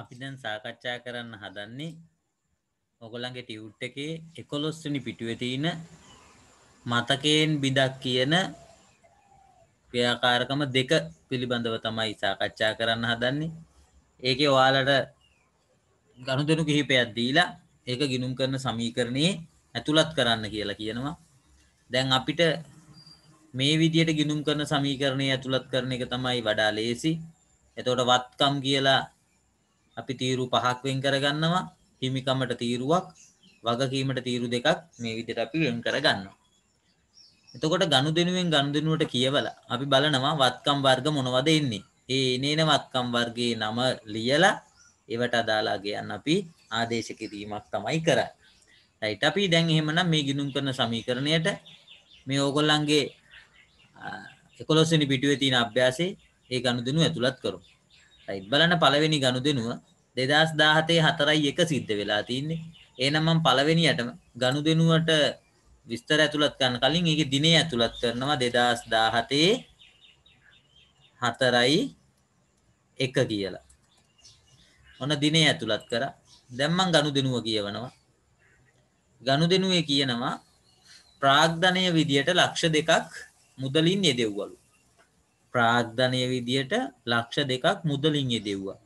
අපි දැන් සාකච්ඡා කරන්න හදන්නේ ඔගොලන්ගේ ටියුට් එකේ එකොලොස්සනි පිටුවේ තියෙන මතකයෙන් බිඳක් කියන ක්‍රියාකාරකම දෙක පිළිබඳව තමයි සාකච්ඡා කරන්න හදන්නේ ඒකේ ඔයාලට ගනුදෙනු කිහිපයක් දීලා ඒක ගිනුම් කරන සමීකරණයේ ඇතුළත් කරන්න කියලා කියනවා දැන් අපිට මේ විදියට ගිනුම් කරන සමීකරණයේ ඇතුළත් කරන එක තමයි වඩා ලේසි එතකොට වත්කම් කියලා අපි තීරු පහක් වෙන් කරගන්නවා හිමිකමට තීරුවක් වගකීමට තීරු දෙකක් මේ විදිහට අපි වෙන් කරගන්නවා. එතකොට ගනුදෙනුවෙන් ගනුදෙනුවට කියවලා අපි බලනවා වත්කම් වර්ග මොනවද එන්නේ. ඒ එනේන වත්කම් වර්ගයේ නම ලියලා ඒවට අදාලා ගයන් අපි ආදේශ කිරීමක් තමයි කරන්නේ. right අපි දැන් එහෙමනම් මේ ගිණුම් කරන සමීකරණයට මේ ඕගොල්ලන්ගේ 11 වෙනි පිටුවේ තියෙන අභ්‍යාසයේ ඒ ගනුදෙනුව ඇතුළත් කරමු. බලන පළවෙනි ගනුදෙනුව දෙදස් දාහතේ හතරයි එක සිද්ධ වෙලා තින්නේ ඒනම්මම් පළවෙනියටම ගනුදෙනුවට විස්තර ඇතුළත් ගන්න කලින් ඒක දිනේ ඇතුළත් කරනවා දෙදස් දාහතේ හතරයි එක කියලා ඔන්න දිනේ ඇතුළත් කර දැම්මන් ගනුදෙනුව කියවනවා ගනුදෙනුවේ කියනවා ප්‍රාග්ධනය විදියට ලක්ෂ දෙකක් මුදලින් යෙදෙව්වලු ප්‍රාග්ධනය විදියට ලක්ෂ දෙකක් මුදලින් යෙදෙව්වා.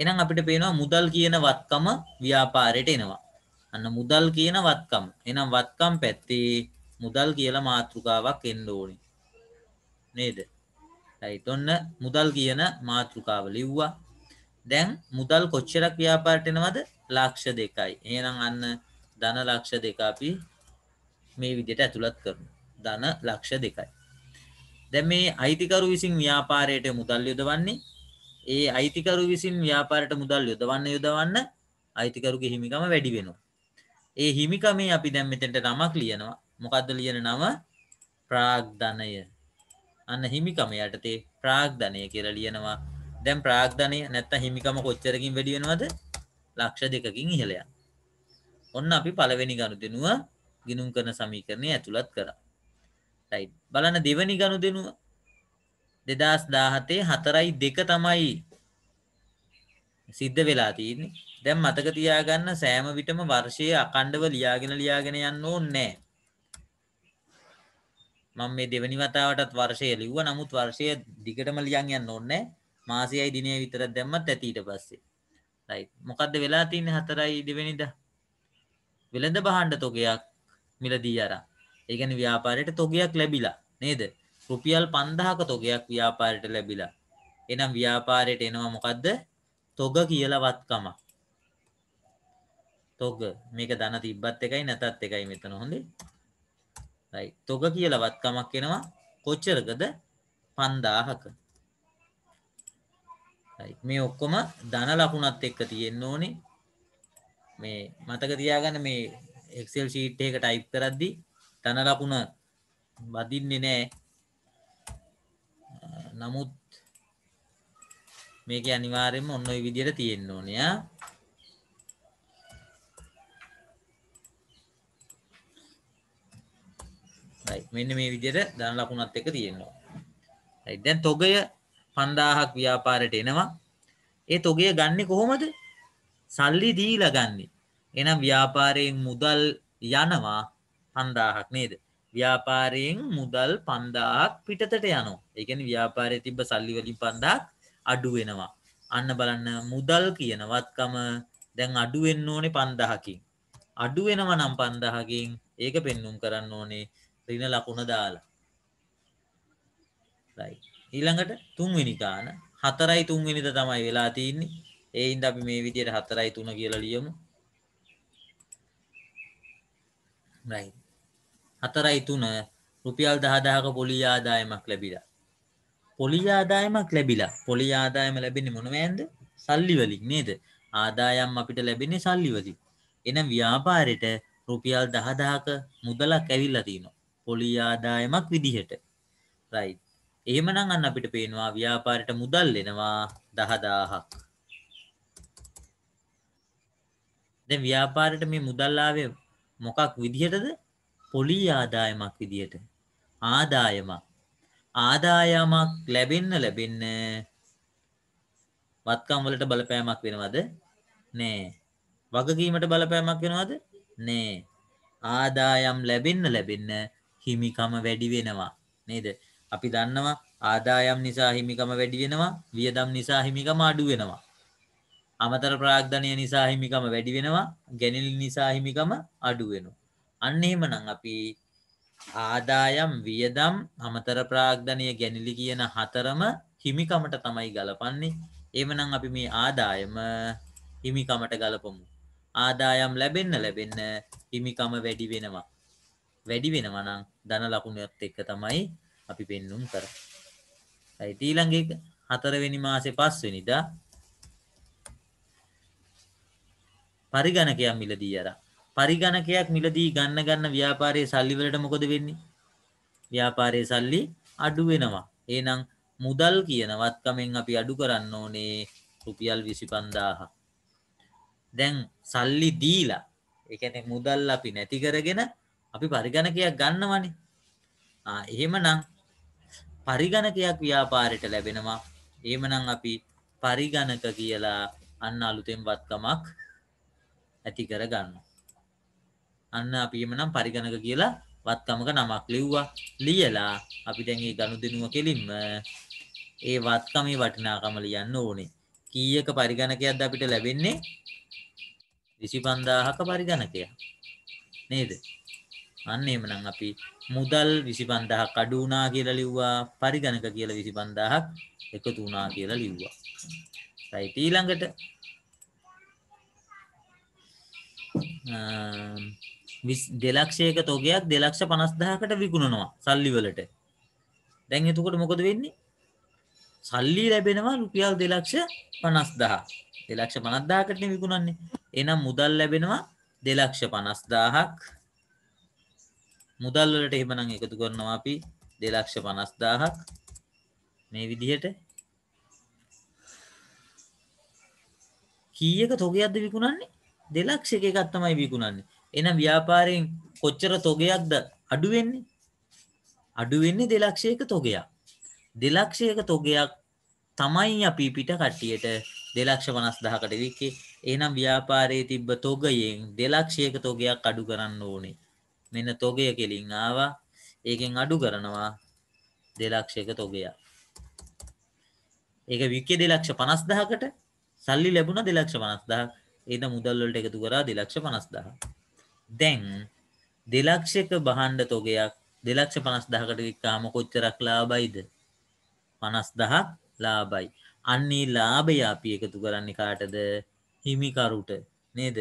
එහෙනම් අපිට පේනවා මුදල් කියන වත්කම ව්‍යාපාරයට එනවා. අන්න මුදල් කියන වත්කම. එහෙනම් වත්කම් පැත්තේ මුදල් කියලා මාතෘකාවක් එන්න ඕනේ. නේද? right ඔන්න මුදල් කියන මාතෘකාව ලිව්වා. දැන් මුදල් කොච්චරක් ව්‍යාපාරයට එනවද? ලක්ෂ දෙකයි. එහෙනම් අන්න ධන ලක්ෂ දෙක අපි මේ විදිහට ඇතුළත් කරනවා. ධන ලක්ෂ දෙකයි. දැන් මේ අයිතිකරු විසින් ව්‍යාපාරයට මුදල් යොදවන්නේ ඒ අයිතිකරු විසින් ව්‍යාපාරයට මුදල් යොදවන්න යොදවන්න අයිතිකරුගේ හිමිකම වැඩි වෙනවා. ඒ හිමිකමේ අපි දැන් මෙතෙන්ට නමක් ලියනවා. මොකද්ද ලියන නම? ප්‍රාග්ධනය. අන්න හිමිකම යටතේ ප්‍රාග්ධනය කියලා ලියනවා. දැන් ප්‍රාග්ධනය නැත්තම් හිමිකම කොච්චරකින් වැඩි වෙනවද? ලක්ෂ දෙකකින් ඉහළ ඔන්න අපි පළවෙනි ගනුදෙනුව ගිණුම් කරන සමීකරණය ඇතුළත් කරා. රයිට් බලන්න දෙවනි ගනුදෙනුව 2017 4.2 තමයි සිද්ධ වෙලා තියෙන්නේ. දැන් මතක තියාගන්න සෑම විටම වර්ෂයේ අකණ්ඩව ලියාගෙන ලියාගෙන යන්න ඕනේ මම මේ දෙවනි වතාවටත් වර්ෂය ලිව්වා. නමුත් වර්ෂය දිගටම ලියන් යන්න ඕනේ මාසයයි දිනේ විතරක් දැම්මත් ඇති ඊට පස්සේ. රයිට්. මොකද්ද වෙලා තින්නේ 4.2 වෙනිදා? වෙළඳ භාණ්ඩ තොගයක් මිලදී අරන්. ඒගැන ව්‍යාපාරයට තොගයක් ලැබිලා නේද රුපියල් පන්දහක තොගයක් ව්‍යාපාරයට ලැබිලා එනම් ව්‍යාපාරයට එනවා මොකක්ද තොග කියලවත්කම තොග මේක දන තිබ්බත් එකයි නැතත් එකයි මෙතන හොඳේ තොග කියලවත්කමක් එනවා කොච්චරකද පන්දාහක මේ ඔක්කොම දන ලකුණත් එක්ක තියෙන්න ඕනේ මේ මතක තියාගන්න මේ එක්සෙල් ශීට් එක ටයිප් කරද්දී තන ලකුණ බදින්නේ නෑ නමුත් මේක අනිවාර්යෙන්ම ඔන්න ඔය විදියට තියෙන්න ඕනේ ආ right මෙන්න මේ විදියට ධන ලකුණත් එක තියෙනවා right දැන් තොගය 5000ක් ව්‍යාපාරයට එනවා ඒ තොගය ගන්නෙ කොහොමද සල්ලි දීලා ගන්නෙ එහෙනම් ව්‍යාපාරයෙන් මුදල් යනවා පන්දාහක් නේද ව්‍යාපාරයෙන් මුදල් පන්දාක් පිටතට යනු එකන ව්‍යාපාරය තිබ සල්ලිවලින් පන්දාක් අඩුවෙනවා අන්න බලන්න මුදල් කියන වත්කම දැන් අඩුවෙන්න්න ඕනේ පන්දහකින් අඩුවෙනව නම් පන්දහකින් ඒක පෙන්නුම් කරන්න ඕනේ රින ලකුණ දාලා ඊළඟට තුන්වෙනි ගාන හතරයි තුන්වෙනිද තමයි වෙලා තියන්නේ ඒයින්ද අපි මේ විදියට හතරයි තුන කියලා ලියමු හතරයි තුන රුපියල් දහදාහක පොලි ආදායමක් ලැබිලා. පොලි ආදායමක් ලැබිලා පොලි ආදායම ලැබෙන මොනවඇන්ද සල්ලිවලින් නේද ආදායම් අපිට ලැබෙන්නේ සල්ලිවලින් එනම් ව්‍යාපාරයට රුපියල් දහදාහක මුදලක් ඇවිල්ලා තිනවා පොලි ආදායමක් විදිහට රයි එහෙමනම් අන්න අපිට පේනවා ව්‍යාපාරයට මුදල් එනවා දහදාහක් දැන් ව්‍යාපාරයට මේ මුදල්ලාවේ මොකක් විදිහටද පොලී ආදායමක් විදියට ආදායමක් ආදායමක් ලැබෙන්න ලැබෙන්න වත්කම් වලට බලපෑමක් වෙනවද නෑ වගකීමට බලපෑමක් වෙනවද නෑ ආදායම් ලැබෙන්න ලැබෙන්න හිමිකම වැඩි වෙනවා නේද අපි දන්නවා ආදායම් නිසා හිමිකම වැඩි වෙනවා වියදම් නිසා හිමිකම අඩු වෙනවා අමතර ප්‍රාග්ධනය නිසා හිමිකම වැඩි වෙනවා ගැනිලි නිසා හිමිකම අඩු වෙනවා අන්න එහෙමනම් අපි ආදායම් වියදම් අමතර ප්‍රාග්ධනය ගැනිලි කියන හතරම හිමිකමට තමයි ගලපන්නේ එමනම් අපි මේ ආදායම හිමිකමට ගලපමු ආදායම් ලැබෙන්න ලැබෙන්න හිමිකම වැඩි වෙනවා වැඩි වෙනවනම් දන ලකුණත් එක්ක තමයි අපි පෙන්නුම් කර ඊළඟ හතරවෙනි මාසේ පස්වෙනිදා පරිගණකයක් මිලදී අරා පරිගණකයක් මිලදී ගන්න ගන්න ව්‍යාපාරයේ සල්ලි වලට මොකද වෙන්නේ? ව්‍යාපාරයේ සල්ලි අඩු වෙනවා. එහෙනම් මුදල් කියන වත්කමෙන් අපි අඩු කරන්න ඕනේ රුපියල් 25000. දැන් සල්ලි දීලා ඒ කියන්නේ මුදල් අපි නැති කරගෙන අපි පරිගණකයක් ගන්නවනේ. ආ එහෙමනම් පරිගණකයක් ව්‍යාපාරයට ලැබෙනවා. එහෙමනම් අපි පරිගණක කියලා අන්න අලුතෙන් වත්කමක් ඇති කර ගන්නවා. අන්න අපිම නම් පරිගණක කියලා වත්කමක නමක් ලිව්වා. ලියලා අපි දැන් මේ ගනුදෙනුව කෙලින්ම ඒ වත්කමේ වටිනාකම ලියන්න ඕනේ. කීයක පරිගණකයක්ද අපිට ලැබෙන්නේ? 25000ක පරිගණකයක්. නේද? අන්න එහෙමනම් අපි මුදල් 25000ක් අඩු වුණා කියලා ලිව්වා පරිගණක කියලා 25000ක් එකතු වුණා කියලා ලිව්වා. right ඊළඟට දෙලක්ෂයක තොගයක් දෙලක්ෂ පනස්දාහකට විකුණනවා සල්ලි වලට දැන් එතුකොට මොකද වෙන්නේ සල්ලි ලැබෙනවා රුපියල් දෙලක්ෂ පනස්දාහ දෙලක්ෂ පනස්දාහකට විකුණන්නේ එනම් මුදල් ලැබෙනවා දෙලක්ෂ පනස්දාහක් මුදල් වලට එහෙමනම් එකතු කරනවා අපි දෙලක්ෂ පනස්දාහක් මේ විදිහට කීයක තොගයක්ද විකුණන්නේ දෙලක්ෂ එකක් තමයි විකුණන්නේ එහෙනම් ව්‍යාපාරයෙන් කොච්චර තොගයක්ද අඩු වෙන්නේ? අඩු වෙන්නේ 2 ලක්ෂයක තොගයක්. 2 ලක්ෂයක තොගයක් තමයි අපි පිට කට්ටියට 250000කට වික්කේ. එහෙනම් ව්‍යාපාරයේ තිබ්බ තොගයෙන් 2 ලක්ෂයක තොගයක් අඩු කරන්න ඕනේ. මෙන්න තොගය කෙලින් ආවා. ඒකෙන් අඩු කරනවා 2 ලක්ෂයක තොගයක්. ඒක වික්කේ 250000කට සල්ලි ලැබුණා 250000ක්. එද මුදල් වලට එකතු කරා 250000ක්. දැන් දෙලක්ෂක බහන්ඩ තොගයක් දෙලක්ෂ පනස් දහකටකාම කොච්චරක් ලාබයිද පනස් දහක් ලාබයි අන්නේ ලාභය අපි එකතු කරන්නේ කාටද හිමිකරුට නේද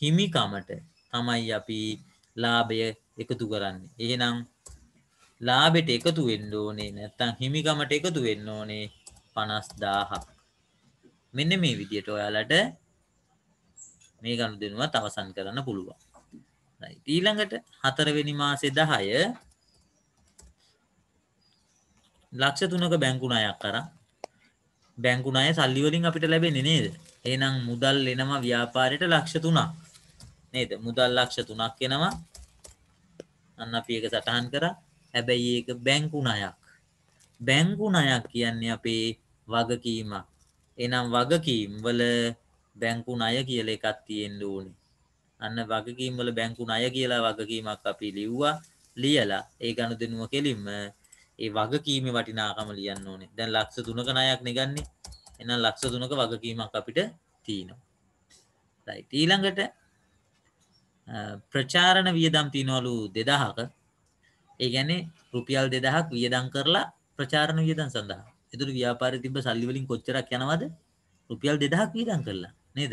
හිමිකමට තමයි අපි ලාභය එකතු කරන්නේ එහෙනම් ලාබෙට එකතු වෙන්න ඕනේ නැත්තම් හිමිකමට එකතු වෙන්න ඕනේ පනස් දාහක් මෙන්න මේ විදියට ඔයාලට මේ ගණු දෙනුවත් අවසන් කරන්න පුළුවන් හතරයි. ඊළඟට හතරවෙනි මාසේ 10 ලක්ෂ 3ක බැංකු ණයක් අරන් බැංකු ණය සල්ලි වලින් අපිට ලැබෙන්නේ නේද? එහෙනම් මුදල් එනවා ව්‍යාපාරයට ලක්ෂ 3ක්. නේද? මුදල් ලක්ෂ 3ක් එනවා. අන්න අපි ඒක සටහන් කරා. හැබැයි ඒක බැංකු ණයක්. බැංකු ණයක් කියන්නේ අපේ වගකීමක්. එනම් වගකීම් වල බැංකු ණය කියලා එකක් තියෙන්න ඕනේ. අන්න වගකීම් වල බැංකු ණය කියලා වගකීමක් අපි ලිව්වා ලියලා ඒ ගනුදෙනුව කෙලින්ම ඒ වගකීමේ වටිනාකම ලියන්න ඕනේ. දැන් ලක්ෂ 3ක ණයක් නෙගන්නේ. එහෙනම් ලක්ෂ 3ක වගකීමක් අපිට තියෙනවා. right ඊළඟට ප්‍රචාරණ වියදම් තියනවලු 2000ක. ඒ කියන්නේ රුපියල් 2000ක් වියදම් කරලා ප්‍රචාරණ වියදම් සඳහා. ඒතර ව්‍යාපාරයේ තිබ්බ සල්ලි වලින් කොච්චරක් යනවද? රුපියල් 2000ක් වියදම් කරලා නේද?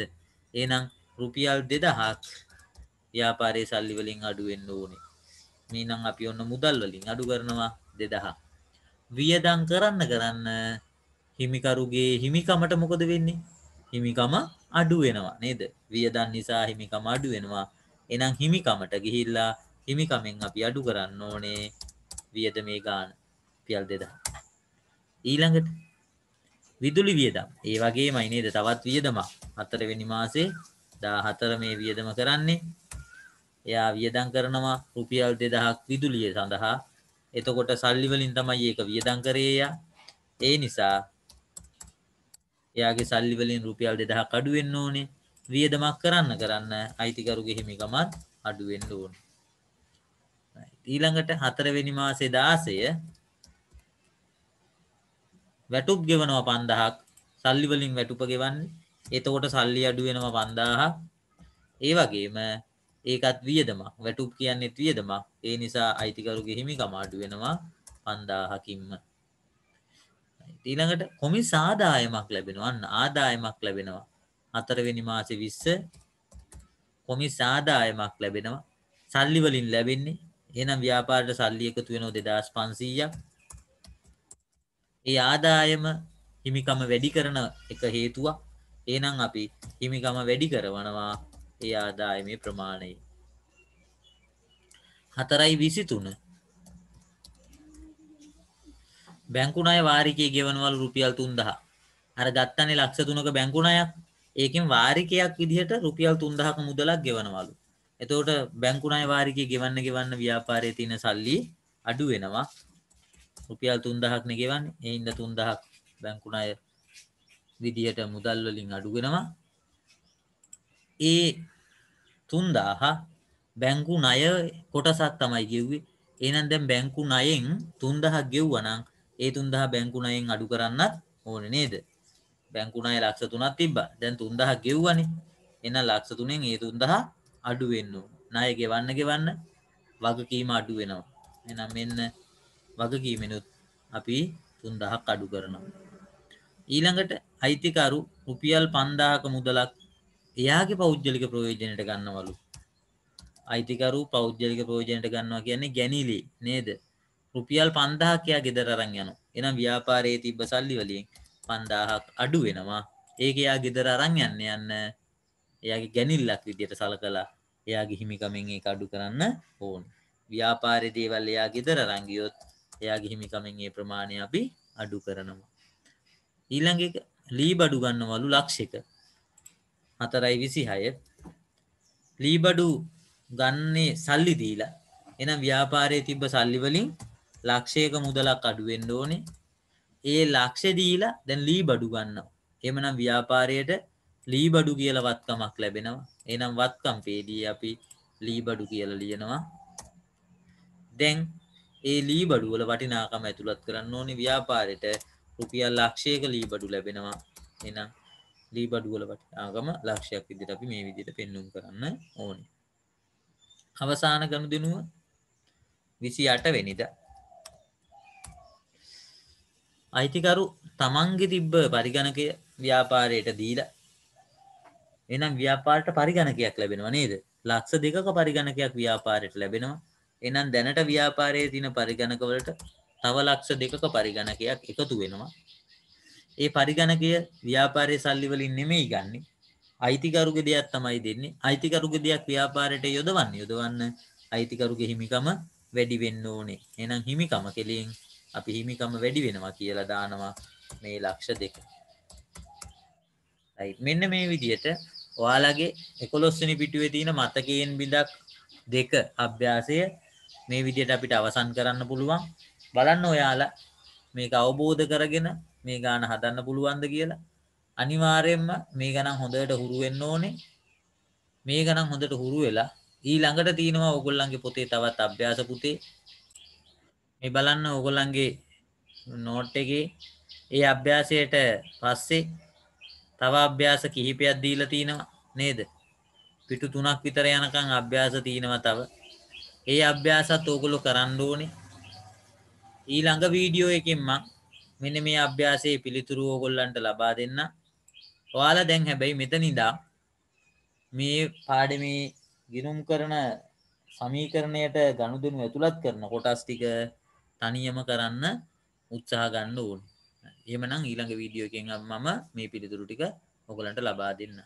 එහෙනම් රුපියල් දෙදහක් ව්‍යාපාරයේ සල්ලි වලින් අඩු වෙන්න ඕනේ. මේනම් අපි ඔන්න මුදල් වලින් අඩු කරනවා 2000. වියදම් කරන්න කරන්න හිමිකරුගේ හිමිකමට මොකද වෙන්නේ? හිමිකම අඩු වෙනවා නේද? වියදම් නිසා හිමිකම අඩු වෙනවා. එහෙනම් හිමිකමට ගිහිල්ලා හිමිකමෙන් අපි අඩු කරන්න ඕනේ වියදමේ ගාන පියල් 2000. ඊළඟට විදුලි වියදම්. ඒ වගේමයි නේද? තවත් වියදමක්. හතරවෙනි මාසේ 14 මේ වියදම කරන්නේ. එයා වියදම් කරනවා රුපියල් 2000ක් විදුලිය සඳහා. එතකොට සල්ලි වලින් තමයි ඒක වියදම් කරේ එයා. ඒ නිසා එයාගේ සල්ලි වලින් රුපියල් 2000ක් අඩු වෙන්න ඕනේ. වියදමක් කරන්න කරන්න අයිතිකරුගේ හිමිකමත් අඩු වෙන්න ඕනේ. ඊළඟට හතරවෙනි මාසේ 16 වැටුප් ගෙවනවා 5000ක් සල්ලි වලින් වැටුප ගෙවන්නේ එතකොට සල්ලි අඩුවෙනවා පන්දාහ ඒ වගේම ඒකත් වියදමක් වැටුප් කියන්නෙත් වියදමක් ඒ නිසා අයිතිකරුගේ හිමිකම අඩුවෙනවා පන්දාහකින්ම ඊළඟට කොමි සාදායමක් ලැබෙනවන්න ආදායමක් ලැබෙනවා අතරවෙනි මාසෙ විස්ස කොමි සාදායමක් ලැබෙනවා සල්ලිවලින් ලැබෙන්නේ එනම් ව්‍යාපාරට සල්ලි එකතු වෙනෝ දෙදස් පන්සීයක් ඒ ආදායම හිමිකම වැඩි කරන එක හේතුවක් ඒනම් අපි හිමිකම වැඩි කරවනවා ඒ ආදායමේ ප්‍රමාණයි හතරයි විසිතුන බැංකුණය වාරිකය ගෙවනවල් රුපියල් තුන්දහ අර ගත්තනේ ලක්ෂ තුනක බැංකුණයක් ඒකෙන් වාරිකයක් විදිහට රුපියල් තුන්දහක මුදලක් ගෙවනවලු එතෝට බැංකුණයි වාරිකය ගෙවන්න ගෙවන්න ව්‍යාපාරය තියෙන සල්ලි අඩු වෙනවා රුපියල් තුන්දහක්න ගෙවන්න එයින්ද තුන්දහක් බැංකුණය විදියට මුදල් වලින් අඩුගෙනවා ඒ 3000 බැංකු ණය කොටසක් තමයි ගෙව්වේ එහෙනම් දැන් බැංකු ණයෙන් 3000 ගෙව්වනම් ඒ 3000 බැංකු ණයෙන් අඩු කරන්නත් ඕනේ නේද බැංකු ණය ලක්ෂ 3ක් තිබ්බා දැන් 3000 ගෙව්වනේ එහෙනම් ලක්ෂ 3න් ඒ 3000 අඩු වෙන්න ඕන ණය ගෙවන්න ගෙවන්න වගකීම අඩු වෙනවා එහෙනම් මෙන්න වගකීමෙනුත් අපි 3000ක් අඩු කරනවා ඊළඟට අයිතිකරු රුපියල් 5000ක මුදලක් එයාගේ පෞද්ගලික ප්‍රයෝජනයට ගන්නවලු. අයිතිකරු පෞද්ගලික ප්‍රයෝජනයට ගන්නවා කියන්නේ ගැනීලි නේද? රුපියල් 5000ක් එයා ගෙදර අරන් යනවා. එහෙනම් ව්‍යාපාරයේ තිබ්බ සල්ලි වලින් 5000ක් අඩු වෙනවා. ඒක එයා ගෙදර අරන් යන්න යන්න එයාගේ ගැනිල්ලක් විදියට සලකලා එයාගේ හිමිකමෙන් ඒක අඩු කරන්න ඕන. ව්‍යාපාරයේ දේවල් එයා ගෙදර අරන් ගියොත් එයාගේ හිමිකමෙන් ඒ ප්‍රමාණය අපි අඩු කරනවා. ඊළඟ එක ලීබඩු ගන්නවලු ලක්ෂික හතරයි විසිහය ලීබඩු ගන්නේ සල්ලි දීලා එනම් ව්‍යාපාරයේ තිබ්බ සල්ලිවලින් ලක්ෂයක මුදලක් අඩුවෙන්ඩ ඕනේ ඒ ලක්ෂ දීලා දැන් ලීබඩු ගන්නවා එමනම් ව්‍යාපාරයට ලීබඩු කියල වත්කමක් ලැබෙනවා එනම් වත්කම් පේදී අපි ලීබඩු කියල ලියනවා දැන් ඒ ලීබඩුවල වටිනාකම ඇතුළත් කරන්න ඕනි ව්‍යාපාරයට රුපියල් ලක්ෂයක ලීබඩු ලැබෙනවා එනම් ලීබඩුවල වටාගම ලක්ෂයක් විදිට අපි මේ විදිට පෙන්නුම් කරන්න ඕනි අවසාන ගනුදනුව විසි අට වෙනිද අයිතිකරු තමන්ගෙ තිබ්බ පරිගණකය ව්‍යාපාරයට දීලා එනම් ව්‍යාපාරට පරිගණකයක් ලැබෙනවා නේද ලක්ෂ දෙකක පරිගණකයක් ව්‍යාපාරයට ලැබෙනවා එනම් දැනට ව්‍යාපාරයේ තින පරිගණකවලට තව ලක්ෂ දෙකක පරිගණකයක් එකතු වෙනවා. ඒ පරිගණකය ව්‍යාපාරයේ සල්ලි වලින් නෙමෙයි ගන්නෙ. අයිතිකරුගේ දෙයක් තමයි දෙන්නේ. අයිතිකරුගේ දෙයක් ව්‍යාපාරයට යොදවන්න යොදවන්න අයිතිකරුගේ හිමිකම වැඩි වෙන්න ඕනේ. එහෙනම් හිමිකම කෙලින් අපි හිමිකම වැඩි වෙනවා කියලා දානවා මේ ලක්ෂ දෙක. right මෙන්න මේ විදිහට ඔයාලගේ 11 වෙනි පිටුවේ තියෙන මතකයෙන් බිඳක් දෙක අභ්‍යාසය මේ විදිහට අපිට අවසන් කරන්න පුළුවන්. බලන්න ඔයාලා මේක අවබෝධ කරගෙන මේ ගාන හදන්න පුළුවන්ද කියලා අනිවාර්යෙන්ම මේ ගණන් හොඳට හුරු වෙන්න ඕනේ මේ ගණන් හොඳට හුරු වෙලා ඊළඟට තියෙනවා ඕගොල්ලන්ගේ පොතේ තවත් අභ්‍යාස පුතේ මේ බලන්න ඕගොල්ලන්ගේ නෝට් එකේ ඒ අභ්‍යාසයට පස්සේ තව අභ්‍යාස කිහිපයක් දීලා තිනවා නේද පිටු තුනක් විතර යනකම් අභ්‍යාස තියෙනවා තව. ඒ අභ්‍යාසත් ඕගොල්ලෝ කරන්න ඕනේ. ඊළඟ වීඩියෝ එකෙන් මං මෙන්න මේ අභ්‍යාසයේ පිළිතුරු ඕගොල්ලන්ට ලබා දෙන්න. ඔයාලා දැන් හැබැයි මෙතන ඉඳන් මේ පාඩමේ ගිනුම් කරන සමීකරණයට ගනුදෙනු ඇතුළත් කරන කොටස් ටික තනියම කරන්න උත්සාහ ගන්න ඕන. එහෙමනම් ඊළඟ වීඩියෝ එකෙන් මම මේ පිළිතුරු ටික ඔයගලන්ට ලබා දෙන්නම්.